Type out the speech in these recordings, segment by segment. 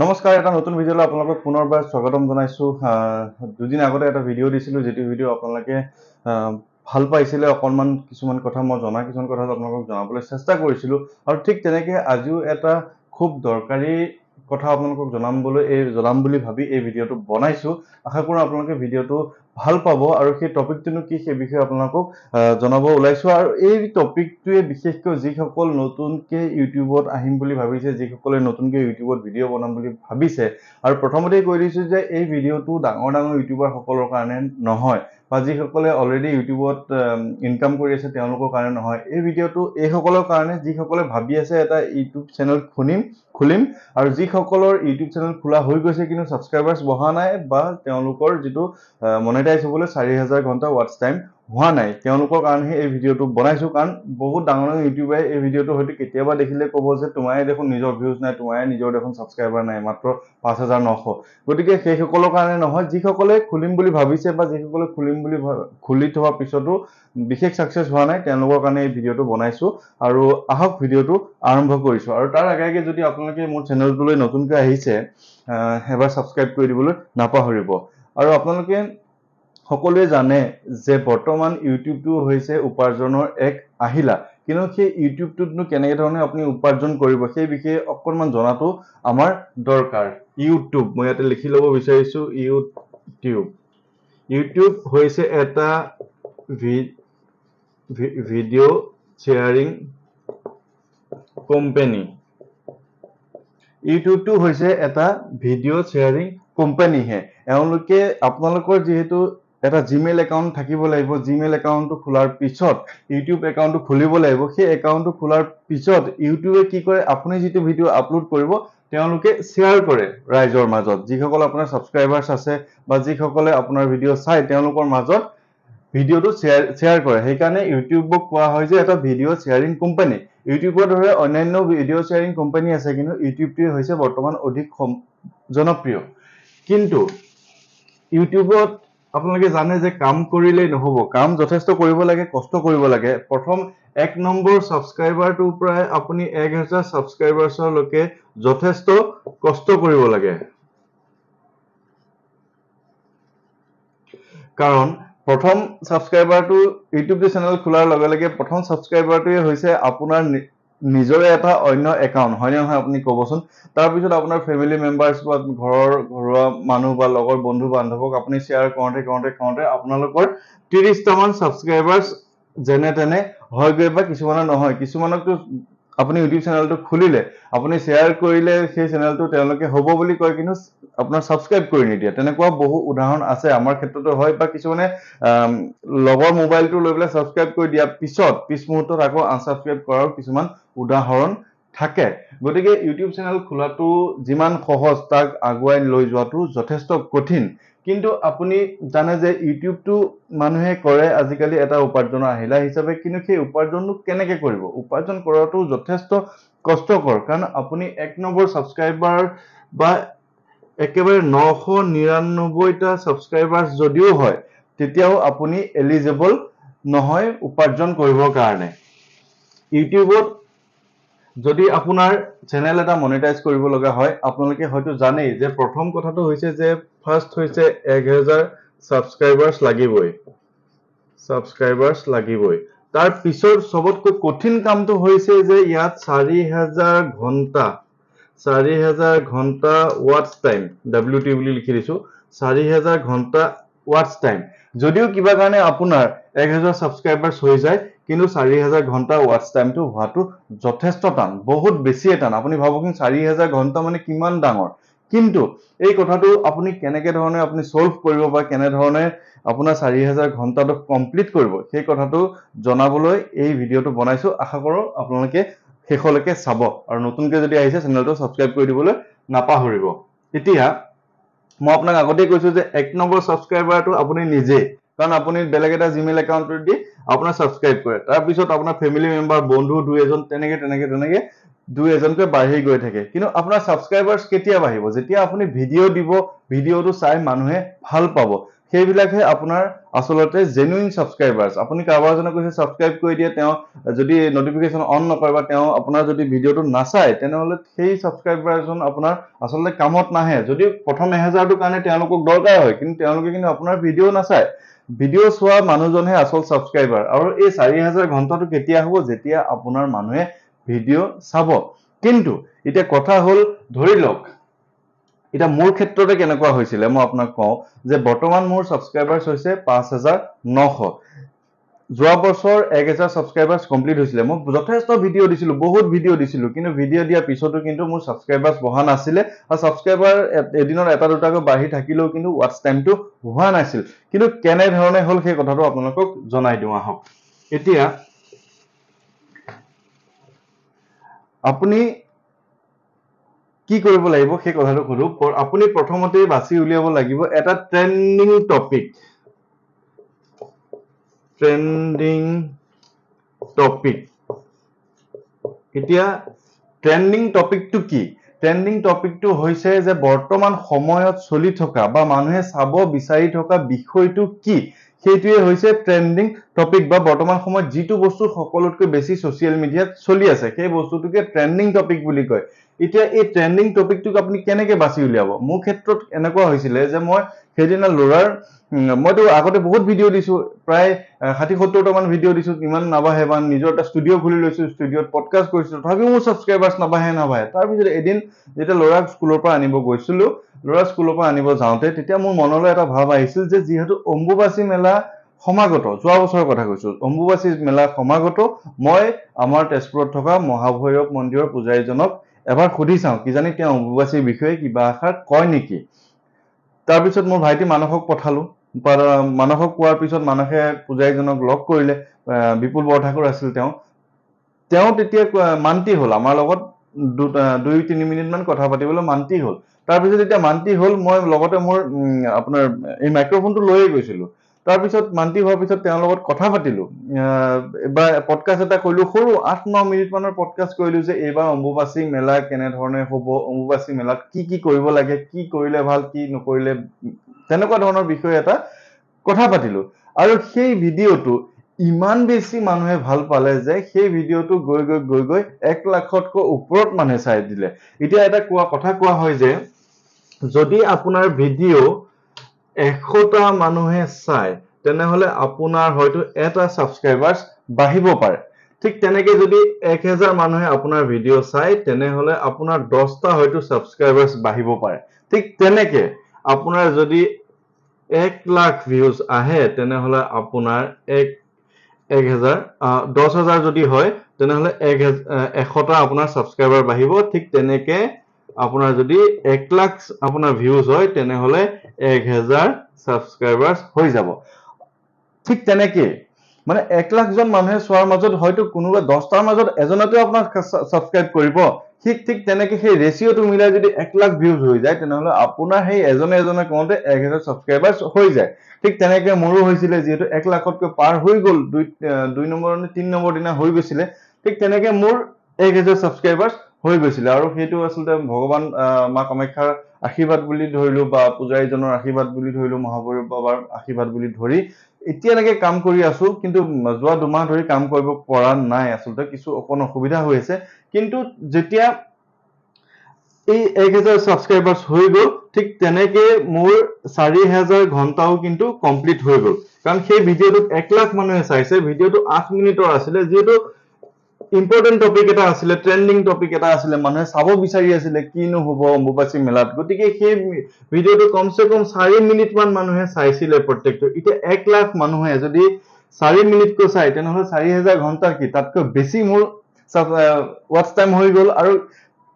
নমস্কাৰ এটা নতুন ভিডিঅ'লৈ আপোনালোকক পুনৰবাৰ স্বাগতম জনাইছোঁ দুদিন আগতে এটা ভিডিঅ' দিছিলোঁ যিটো ভিডিঅ' আপোনালোকে ভাল পাইছিলে অকণমান কিছুমান কথা মই জনা কিছুমান কথা আপোনালোকক জনাবলৈ চেষ্টা কৰিছিলোঁ আৰু ঠিক তেনেকৈ আজিও এটা খুব দৰকাৰী কথা আপোনালোকক জনাবলৈ এই জনাম বুলি ভাবি এই ভিডিঅ'টো বনাইছোঁ আশা কৰোঁ আপোনালোকে ভিডিঅ'টো ভাল পাব আৰু সেই টপিকটোনো কি সেই বিষয়ে আপোনালোকক জনাব ওলাইছোঁ আৰু এই টপিকটোৱে বিশেষকৈ যিসকল নতুনকৈ ইউটিউবত আহিম বুলি ভাবিছে যিসকলে নতুনকৈ ইউটিউবত ভিডিঅ' বনাম বুলি ভাবিছে আৰু প্ৰথমতেই কৈ দিছোঁ যে এই ভিডিঅ'টো ডাঙৰ ডাঙৰ ইউটিউবাৰসকলৰ কাৰণে নহয় বা যিসকলে অলৰেডি ইউটিউবত ইনকাম কৰি আছে তেওঁলোকৰ কাৰণে নহয় এই ভিডিঅ'টো এইসকলৰ কাৰণে যিসকলে ভাবি আছে এটা ইউটিউব চেনেল খুলিম খুলিম আৰু যিসকলৰ ইউটিউব চেনেল খোলা হৈ গৈছে কিন্তু ছাবস্ক্ৰাইবাৰ্ছ বঢ়া নাই বা তেওঁলোকৰ যিটো মনে মনিটাইজ হ'বলৈ চাৰি হাজাৰ ঘণ্টা ৱাটছ টাইম হোৱা নাই তেওঁলোকৰ কাৰণেহে এই ভিডিঅ'টো বনাইছোঁ কাৰণ বহুত ডাঙৰ ডাঙৰ ইউটিউবাৰে এই ভিডিঅ'টো হয়তো কেতিয়াবা দেখিলে ক'ব যে তোমাৰে দেখোন নিজৰ ভিউজ নাই তোমাৰে নিজৰ দেখোন ছাবস্ক্ৰাইবাৰ নাই মাত্ৰ পাঁচ হাজাৰ নশ গতিকে সেইসকলৰ কাৰণে নহয় যিসকলে খুলিম বুলি ভাবিছে বা যিসকলে খুলিম বুলি ভা খুলি থোৱাৰ পিছতো বিশেষ ছাকচেছ হোৱা নাই তেওঁলোকৰ কাৰণে এই ভিডিঅ'টো বনাইছোঁ আৰু আহক ভিডিঅ'টো আৰম্ভ কৰিছোঁ আৰু তাৰ আগে আগে যদি আপোনালোকে মোৰ চেনেলটোলৈ নতুনকৈ আহিছে সেইবাৰ ছাবস্ক্ৰাইব কৰি দিবলৈ নাপাহৰিব আৰু আপোনালোকে সকলোৱে জানে যে বৰ্তমান ইউটিউবটো হৈছে উপাৰ্জনৰ এক আহিলা কিন্তু সেই ইউটিউবটোতনো কেনেকে ধৰণে আপুনি উপাৰ্জন কৰিব সেই বিষয়ে অকণমান জনাটো আমাৰ দৰকাৰ ইউটিউব মই ইয়াতে লিখি ল'ব বিচাৰিছোঁ ইউটিউব ইউটিউব হৈছে এটা ভিডিঅ' শ্বেয়াৰিং কোম্পানী ইউটিউবটো হৈছে এটা ভিডিঅ' শ্বেয়াৰিং কোম্পানীহে এওঁলোকে আপোনালোকৰ যিহেতু এটা জিমেইল একাউণ্ট থাকিব লাগিব জিমেইল একাউণ্টটো খোলাৰ পিছত ইউটিউব একাউণ্টটো খুলিব লাগিব সেই একাউণ্টটো খোলাৰ পিছত ইউটিউবে কি কৰে আপুনি যিটো ভিডিঅ' আপলোড কৰিব তেওঁলোকে শ্বেয়াৰ কৰে ৰাইজৰ মাজত যিসকল আপোনাৰ ছাবস্ক্ৰাইবাৰ্ছ আছে বা যিসকলে আপোনাৰ ভিডিঅ' চায় তেওঁলোকৰ মাজত ভিডিঅ'টো শ্বেয়াৰ শ্বেয়াৰ কৰে সেইকাৰণে ইউটিউবক কোৱা হয় যে এটা ভিডিঅ' শ্বেয়াৰিং কোম্পানী ইউটিউবৰ দৰে অন্যান্য ভিডিঅ' শ্বেয়াৰিং কোম্পানী আছে কিন্তু ইউটিউবটোৱে হৈছে বৰ্তমান অধিক জনপ্ৰিয় কিন্তু ইউটিউবত আপোনালোকে জানে যে কাম কৰিলেই নহ'ব কাম যথেষ্ট কৰিব লাগে কষ্ট কৰিব লাগে প্ৰথম এক নম্বৰ ছাবস্ক্ৰাইবাৰটোৰ পৰাই আপুনি এক হাজাৰ ছাবস্ক্ৰাইবাৰ্চলৈকে যথেষ্ট কষ্ট কৰিব লাগে কাৰণ প্ৰথম ছাবস্ক্ৰাইবাৰটো ইউটিউব চেনেল খোলাৰ লগে লগে প্ৰথম ছাবস্ক্ৰাইবাৰটোৱে হৈছে আপোনাৰ নিজৰে এটা অন্য একাউণ্ট নে নহয় আপুনি ক'বচোন তাৰপিছত আপোনাৰ ফেমিলি মেম্বাৰ্ছ বা ঘৰৰ ঘৰুৱা মানুহ বা লগৰ বন্ধু বান্ধৱক আপুনি শ্বেয়াৰ কৰোতে কৰোতে কৰোতে আপোনালোকৰ ত্ৰিছটামান ছাবস্ক্ৰাইবাৰ্ছ যেনে তেনে হয়গৈ বা কিছুমানৰ নহয় কিছুমানকতো আপুনি ইউটিউব চেনেলটো খুলিলে আপুনি শ্বেয়াৰ কৰিলে সেই চেনেলটো তেওঁলোকে হ'ব বুলি কয় কিন্তু আপোনাৰ ছাবস্ক্ৰাইব কৰি নিদিয়ে তেনেকুৱা বহু উদাহৰণ আছে আমাৰ ক্ষেত্ৰতো হয় বা কিছুমানে লগৰ মোবাইলটো লৈ পেলাই ছাবস্ক্ৰাইব কৰি দিয়াৰ পিছত পিছ মুহূৰ্তত আকৌ আনচাবস্ক্ৰাইব কৰাৰ কিছুমান উদাহৰণ থাকে গতিকে ইউটিউব চেনেল খোলাটো যিমান সহজ তাক আগুৱাই লৈ যোৱাটো যথেষ্ট কঠিন কিন্তু আপুনি জানে যে ইউটিউবটো মানুহে কৰে আজিকালি এটা উপাৰ্জনৰ আহিলা হিচাপে কিন্তু সেই উপাৰ্জনটো কেনেকে কৰিব উপাৰ্জন কৰাটো যথেষ্ট কষ্টকৰ কাৰণ আপুনি এক নম্বৰ ছাবস্ক্ৰাইবাৰ বা একেবাৰে নশ নিৰান্নব্বৈটা ছাবস্ক্ৰাইবাৰ যদিও হয় তেতিয়াও আপুনি এলিজিবল নহয় উপাৰ্জন কৰিবৰ কাৰণে ইউটিউবত যদি আপোনাৰ চেনেল এটা মনিটাইজ কৰিব লগা হয় আপোনালোকে হয়তো জানেই যে প্ৰথম কথাটো হৈছে যে ফার্স্ট হইছে 1000 সাবস্ক্রাইবার্স লাগিবই সাবস্ক্রাইবার্স লাগিবই তার পিছর সবতকৈ কঠিন কামটো হইছে যে ইয়াত 4000 ঘন্টা 4000 ঘন্টা ওয়াটস টাইম WTW লিখি দিছো 4000 ঘন্টা ওয়াটস টাইম যদিও কিবা কারণে আপনার 1000 সাবস্ক্রাইবার্স হৈ যায় কিন্তু 4000 ঘন্টা ওয়াটস টাইমটো হোৱাটো যথেষ্ট টান বহুত বেছি টান আপনি ভাবকিন 4000 ঘন্টা মানে কিমান ডাঙৰ কিন্তু এই কথাটো আপুনি কেনেকে ধৰণে আপুনি চলভ কৰিব বা কেনেধৰণে আপোনাৰ চাৰি হাজাৰ ঘণ্টাটো কমপ্লিট কৰিব সেই কথাটো জনাবলৈ এই ভিডিঅ'টো বনাইছো আশা কৰোঁ আপোনালোকে শেষলৈকে চাব আৰু নতুনকৈ যদি আহিছে চেনেলটো ছাবস্ক্ৰাইব কৰি দিবলৈ নাপাহৰিব এতিয়া মই আপোনাক আগতেই কৈছো যে এক নম্বৰ ছাবস্ক্ৰাইবাৰটো আপুনি নিজে কাৰণ আপুনি বেলেগ এটা জিমেইল একাউণ্টত দি আপোনাৰ ছাবস্ক্ৰাইব কৰে তাৰপিছত আপোনাৰ ফেমিলি মেম্বাৰ বন্ধু দুই এজন তেনেকৈ তেনেকৈ তেনেকৈ দুই এজনকৈ বাঢ়ি গৈ থাকে কিন্তু আপোনাৰ ছাবস্ক্ৰাইবাৰ্ছ কেতিয়া বাঢ়িব যেতিয়া আপুনি ভিডিঅ' দিব ভিডিঅ'টো চাই মানুহে ভাল পাব সেইবিলাকহে আপোনাৰ আচলতে জেনুইন ছাবস্ক্ৰাইবাৰ্ছ আপুনি কাৰোবাৰ এজনক কৈছে ছাবস্ক্ৰাইব কৰি দিয়ে তেওঁ যদি ন'টিফিকেশ্যন অন নকৰে বা তেওঁ আপোনাৰ যদি ভিডিঅ'টো নাচায় তেনেহ'লে সেই ছাবস্ক্ৰাইবাৰজন আপোনাৰ আচলতে কামত নাহে যদি প্ৰথম এহেজাৰটোৰ কাৰণে তেওঁলোকক দৰকাৰ হয় কিন্তু তেওঁলোকে কিন্তু আপোনাৰ ভিডিঅ' নাচায় ভিডিঅ' চোৱা মানুহজনহে আচল ছাবস্ক্ৰাইবাৰ আৰু এই চাৰি হাজাৰ ঘণ্টাটো কেতিয়া হ'ব যেতিয়া আপোনাৰ মানুহে ভিডিঅ' চাব কিন্তু এতিয়া কথা হ'ল ধৰি লওক এতিয়া মোৰ ক্ষেত্ৰতে কেনেকুৱা হৈছিলে মই আপোনাক কওঁ যে বৰ্তমান মোৰ ছাবস্ক্ৰাইবাৰ্ছ হৈছে পাঁচ হাজাৰ নশ যোৱা বছৰ এক হেজাৰ ছাবস্ক্ৰাইবাৰ্ছ কমপ্লিট হৈছিলে মই যথেষ্ট ভিডিঅ' দিছিলোঁ বহুত ভিডিঅ' দিছিলোঁ কিন্তু ভিডিঅ' দিয়াৰ পিছতো কিন্তু মোৰ ছাবস্ক্ৰাইবাৰ্ছ বঢ়া নাছিলে আৰু ছাবস্ক্ৰাইবাৰ এদিনৰ এটা দুটাকৈ বাঢ়ি থাকিলেও কিন্তু ৱাটচ টাইমটো হোৱা নাছিল কিন্তু কেনেধৰণে হ'ল সেই কথাটো আপোনালোকক জনাই দিওঁ আহক এতিয়া আপুনি কি কৰিব লাগিব সেই কথাটো সুধো আপুনি প্ৰথমতেই বাছি উলিয়াব লাগিব এটা ট্ৰেণ্ডিং টপিক ট্ৰেণ্ডিং টপিক এতিয়া ট্ৰেণ্ডিং টপিকটো কি ট্ৰেণ্ডিং টপিকটো হৈছে যে বৰ্তমান সময়ত চলি থকা বা মানুহে চাব বিচাৰি থকা বিষয়টো কি সেইটোৱে হৈছে ট্ৰেণ্ডিং টপিক বা বৰ্তমান সময়ত যিটো বস্তু সকলোতকৈ বেছি ছচিয়েল মিডিয়াত চলি আছে সেই বস্তুটোকে ট্ৰেণ্ডিং টপিক বুলি কয় এতিয়া এই ট্ৰেণ্ডিং টপিকটোক আপুনি কেনেকৈ বাছি উলিয়াব মোৰ ক্ষেত্ৰত এনেকুৱা হৈছিলে যে মই সেইদিনা ল'ৰাৰ মইতো আগতে বহুত ভিডিঅ' দিছো প্ৰায় ষাঠি সত্তৰটামান ভিডিঅ' দিছো ইমান নাবাঢ়ে বা নিজৰ এটা ষ্টুডিঅ' খুলি লৈছোঁ ষ্টুডিঅ'ত পডকাষ্ট কৰিছো তথাপিও মোৰ ছাবস্ক্ৰাইবাৰ্ছ নাবাঢ়ে নাবাঢ়ে তাৰপিছত এদিন যেতিয়া ল'ৰাক স্কুলৰ পৰা আনিব গৈছিলো ল'ৰাক স্কুলৰ পৰা আনিব যাওঁতে তেতিয়া মোৰ মনলৈ এটা ভাৱ আহিছিল যে যিহেতু অম্বুবাচী মেলা সমাগত যোৱা বছৰৰ কথা কৈছো অম্বুবাচী মেলা সমাগত মই আমাৰ তেজপুৰত থকা মহাভৈৰৱ মন্দিৰৰ পূজাৰীজনক এবাৰ সুধি চাওঁ কিজানি তেওঁ অম্বুবাচীৰ বিষয়ে কিবা আশা কয় নেকি তাৰপিছত মোৰ ভাইটি মানসক পঠালো মানসক কোৱাৰ পিছত মানসে পূজাৰীজনক লগ কৰিলে বিপুল বৰঠাকুৰ আছিল তেওঁ তেওঁ তেতিয়া মান্তি হ'ল আমাৰ লগত দুই তিনি মিনিটমান কথা পাতিবলৈ মান্তি হ'ল তাৰপিছত যেতিয়া মান্তি হ'ল মই লগতে মোৰ আপোনাৰ এই মাইক্ৰফোনটো লৈয়ে গৈছিলোঁ তাৰপিছত মান্তি হোৱাৰ পিছত তেওঁৰ লগত কথা পাতিলো বা পডকাষ্ট এটা কৰিলো সৰু আঠ ন মিনিট মানৰ পডকাষ্ট কৰিলো যে এইবাৰ অম্বুবাচী মেলা কেনেধৰণে হব অম্বুবাচী মেলাত কি কি কৰিব লাগে কি কৰিলে ভাল কি নকৰিলে তেনেকুৱা ধৰণৰ বিষয়ে এটা কথা পাতিলো আৰু সেই ভিডিঅ'টো ইমান বেছি মানুহে ভাল পালে যে সেই ভিডিঅ'টো গৈ গৈ গৈ গৈ এক লাখতকৈ ওপৰত মানুহে চাই দিলে এতিয়া এটা কোৱা কথা কোৱা হয় যে যদি আপোনাৰ ভিডিঅ' এশটা মানুহে চাই তেনেহলে আপোনাৰ হয়তো এটা ছাবস্ক্ৰাইবাৰ্স বাঢ়িব পাৰে ঠিক তেনেকে যদি এক হেজাৰ মানুহে আপোনাৰ ভিডিঅ' চাই তেনেহলে আপোনাৰ দহটা হয়তো ছাবস্ক্ৰাইবাৰ্স বাঢ়িব পাৰে ঠিক তেনেকে আপোনাৰ যদি এক লাখ ভিউজ আহে তেনেহলে আপোনাৰ এক এক হেজাৰ দহ হাজাৰ যদি হয় তেনেহলে এক হেজাৰ এশটা আপোনাৰ ছাবস্ক্ৰাইবাৰ বাঢ়িব ঠিক তেনেকে আপোনাৰ যদি এক লাখ আপোনাৰ ভিউজ হয় তেনেহলে এক হেজাৰ ছাবস্ক্ৰাইবাৰ হৈ যাব ঠিক তেনেকে মানে এক লাখজন মানুহে চোৱাৰ মাজত হয়তো কোনোবা দহটাৰ মাজত এজনতো আপোনাক ছাবস্ক্ৰাইব কৰিব ঠিক ঠিক তেনেকে সেই ৰেচিঅ'টো মিলাই যদি এক লাখ ভিউজ হৈ যায় তেনেহলে আপোনাৰ সেই এজনে এজনে কওঁতে এক হেজাৰ ছাবস্ক্ৰাইবাৰ হৈ যায় ঠিক তেনেকে মোৰো হৈছিলে যিহেতু এক লাখতকৈ পাৰ হৈ গ'ল দুই দুই নম্বৰ তিনি নম্বৰ দিনা হৈ গৈছিলে ঠিক তেনেকে মোৰ এক হেজাৰ ছাবস্ক্ৰাইবাৰ হৈ গৈছিলে আৰু সেইটো আচলতে ভগৱান আহ মা কামাখ্যাৰ আশীৰ্বাদ বুলি ধৰিলোঁ বা পূজাৰীজনৰ আশীৰ্বাদ বুলি ধৰিলোঁ মহাপুৰুষ বাবাৰ আশীৰ্বাদ বুলি ধৰি এতিয়ালৈকে কাম কৰি আছো কিন্তু যোৱা দুমাহ ধৰি কাম কৰিব পৰা নাই আচলতে কিছু অকণ অসুবিধা হৈ আছে কিন্তু যেতিয়া এই এক হেজাৰ ছাবস্ক্ৰাইবাৰ্ছ হৈ গ'ল ঠিক তেনেকৈ মোৰ চাৰি হেজাৰ ঘণ্টাও কিন্তু কমপ্লিট হৈ গ'ল কাৰণ সেই ভিডিঅ'টোত এক লাখ মানুহে চাইছে ভিডিঅ'টো আঠ মিনিটৰ আছিলে যিহেতু ইম্পৰ্টেণ্ট টপিক এটা আছিলে ট্ৰেণ্ডিং টপিক এটা আছিলে মানুহে চাব বিচাৰি আছিলে কিনো হ'ব অম্বুবাচী মেলাত গতিকে সেই ভিডিঅ'টো কমচে কম চাৰি মিনিটমান মানুহে চাইছিলে প্ৰত্যেকটো এতিয়া এক লাখ মানুহে যদি চাৰি মিনিটকৈ চায় তেনেহ'লে চাৰি হেজাৰ ঘণ্টা কি তাতকৈ বেছি মোৰ ৱাটছ টাইম হৈ গ'ল আৰু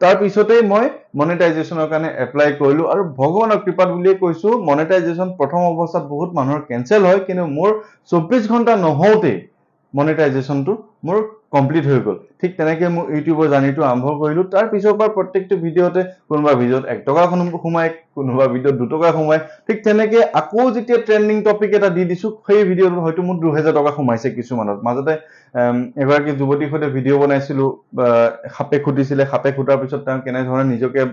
তাৰপিছতেই মই মনিটাইজেশ্যনৰ কাৰণে এপ্লাই কৰিলোঁ আৰু ভগৱানৰ কৃপাত বুলিয়েই কৈছোঁ মনিটাইজেশ্যন প্ৰথম অৱস্থাত বহুত মানুহৰ কেঞ্চেল হয় কিন্তু মোৰ চৌব্বিছ ঘণ্টা নহওঁতেই মনিটাইজেশ্যনটো মোৰ কমপ্লিট হৈ গ'ল ঠিক তেনেকৈ মোৰ ইউটিউবৰ জাৰ্ণিটো আৰম্ভ কৰিলোঁ তাৰ পিছৰ পৰা প্ৰত্যেকটো ভিডিঅ'তে কোনোবা ভিডিঅ'ত এক টকা সোমায় কোনোবা ভিডিঅ'ত দুটকা সোমায় ঠিক তেনেকৈ আকৌ যেতিয়া ট্ৰেণ্ডিং টপিক এটা দি দিছোঁ সেই ভিডিঅ'টোত হয়তো মোৰ দুহেজাৰ টকা সোমাইছে কিছুমানত মাজতে এগৰাকী যুৱতীৰ সৈতে ভিডিঅ' বনাইছিলোঁ সাপে খুটিছিলে সাপে খুটাৰ পিছত তেওঁ কেনেধৰণে নিজকে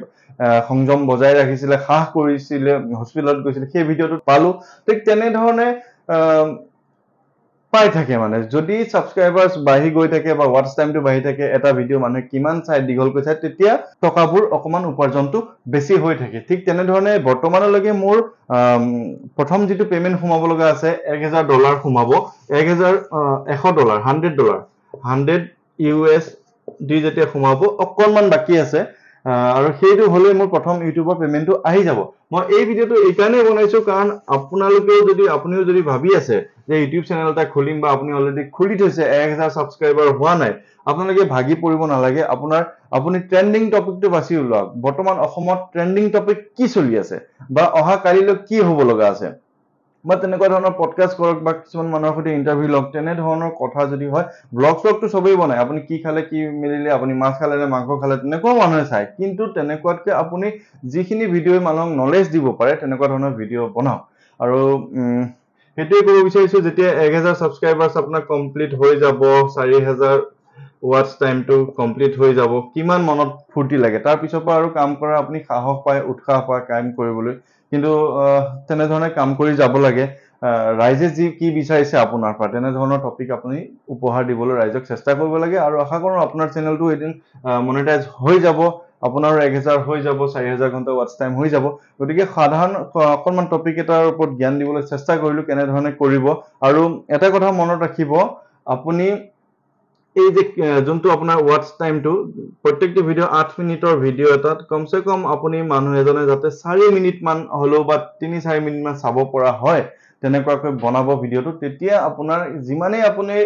সংযম বজাই ৰাখিছিলে সাহ কৰিছিলে হস্পিটেলত গৈছিলে সেই ভিডিঅ'টোত পালোঁ ঠিক তেনেধৰণে পাই থাকে মানে যদি ছাবস্ক্ৰাইবাৰ বাঢ়ি গৈ থাকে বা ৱাটছ টাইমটো বাঢ়ি থাকে এটা ভিডিঅ' মানুহে কিমান চাই দীঘলকৈ চাই তেতিয়া টকাবোৰ অকণমান উপাৰ্জনটো বেছি হৈ থাকে ঠিক তেনেধৰণে বৰ্তমানলৈকে মোৰ প্ৰথম যিটো পে'মেণ্ট সোমাব লগা আছে এক হেজাৰ ডলাৰ সোমাব এক হেজাৰ এশ dollar hundred dollar hundred U S দি যেতিয়া সোমাব অকণমান বাকী আছে আৰু সেইটো হ'লেই মোৰ প্ৰথম ইউটিউবৰ পে'মেণ্টটো আহি যাব মই এই ভিডিঅ'টো এইকাৰণেই বনাইছো কাৰণ আপোনালোকেও যদি আপুনিও যদি ভাবি আছে যে ইউটিউব চেনেল এটা খুলিম বা আপুনি অলৰেডি খুলি থৈছে এক হাজাৰ ছাবস্ক্ৰাইবাৰ হোৱা নাই আপোনালোকে ভাগি পৰিব নালাগে আপোনাৰ আপুনি ট্ৰেণ্ডিং টপিকটো বাছি ওলোৱা বৰ্তমান অসমত ট্ৰেণ্ডিং টপিক কি চলি আছে বা অহা কালিলৈ কি হ'ব লগা আছে বা তেনেকুৱা ধৰণৰ পডকাষ্ট কৰক বা কিছুমান মানুহৰ সৈতে ইণ্টাৰভিউ লওক তেনেধৰণৰ কথা যদি হয় ব্লগ চ্লগটো চবেই বনায় আপুনি কি খালে কি মেলিলে আপুনি মাছ খালে নে মাংস খালে তেনেকুৱাও মানুহে চায় কিন্তু তেনেকুৱাতকৈ আপুনি যিখিনি ভিডিঅ'ই মানুহক নলেজ দিব পাৰে তেনেকুৱা ধৰণৰ ভিডিঅ' বনাওক আৰু সেইটোৱে ক'ব বিচাৰিছোঁ যেতিয়া এক হেজাৰ ছাবস্ক্ৰাইবাৰ্ছ আপোনাৰ কমপ্লিট হৈ যাব চাৰি হেজাৰ ৱাটছ টাইমটো কমপ্লিট হৈ যাব কিমান মনত ফূৰ্তি লাগে তাৰপিছৰ পৰা আৰু কাম কৰাৰ আপুনি সাহস পায় উৎসাহ পায় কাম কৰিবলৈ কিন্তু তেনেধৰণে কাম কৰি যাব লাগে ৰাইজে যি কি বিচাৰিছে আপোনাৰ পৰা তেনেধৰণৰ টপিক আপুনি উপহাৰ দিবলৈ ৰাইজক চেষ্টা কৰিব লাগে আৰু আশা কৰোঁ আপোনাৰ চেনেলটো এদিন মনিটাইজ হৈ যাব আপোনাৰো এক হেজাৰ হৈ যাব চাৰি হেজাৰ ঘণ্টা ৱাটছ টাইম হৈ যাব গতিকে সাধাৰণ অকণমান টপিক এটাৰ ওপৰত জ্ঞান দিবলৈ চেষ্টা কৰিলোঁ কেনেধৰণে কৰিব আৰু এটা কথা মনত ৰাখিব আপুনি এই যে যোনটো আপোনাৰ ৱাটছ টাইমটো প্ৰত্যেকটো ভিডিঅ' আঠ মিনিটৰ ভিডিঅ' এটাত কমচে কম আপুনি মানুহ এজনে যাতে চাৰি মিনিটমান হ'লেও বা তিনি চাৰি মিনিটমান চাব পৰা হয় তেনেকুৱাকৈ বনাব ভিডিঅ'টো তেতিয়া আপোনাৰ যিমানেই আপুনি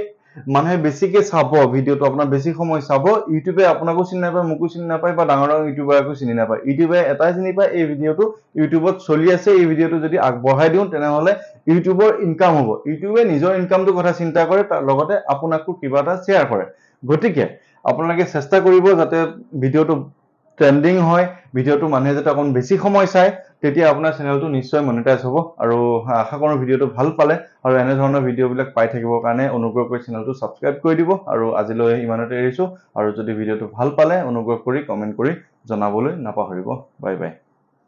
মানুহে বেছিকে চাব ভিডিঅ'টো আপোনাৰ বেছি সময় চাব ইউটিউবে আপোনাকো চিনি নাপায় মোকো চিনি নাপায় বা ডাঙৰ ডাঙৰ ইউটিউবাৰকো চিনি নাপায় ইউটিউবে এটাই চিনি পায় এই ভিডিঅ'টো ইউটিউবত চলি আছে এই ভিডিঅ'টো যদি আগবঢ়াই দিওঁ তেনেহ'লে ইউটিউবৰ ইনকাম হ'ব ইউটিউবে নিজৰ ইনকামটোৰ কথা চিন্তা কৰে তাৰ লগতে আপোনাকো কিবা এটা শ্বেয়াৰ কৰে গতিকে আপোনালোকে চেষ্টা কৰিব যাতে ভিডিঅ'টো ট্ৰেণ্ডিং হয় ভিডিঅ'টো মানুহে যাতে অকণ বেছি সময় চায় তেতিয়া আপোনাৰ চেনেলটো নিশ্চয় মনিটাইজ হ'ব আৰু আশা কৰোঁ ভিডিঅ'টো ভাল পালে আৰু এনেধৰণৰ ভিডিঅ'বিলাক পাই থাকিবৰ কাৰণে অনুগ্ৰহ কৰি চেনেলটো ছাবস্ক্ৰাইব কৰি দিব আৰু আজিলৈ ইমানতে এৰিছোঁ আৰু যদি ভিডিঅ'টো ভাল পালে অনুগ্ৰহ কৰি কমেণ্ট কৰি জনাবলৈ নাপাহৰিব বাই বাই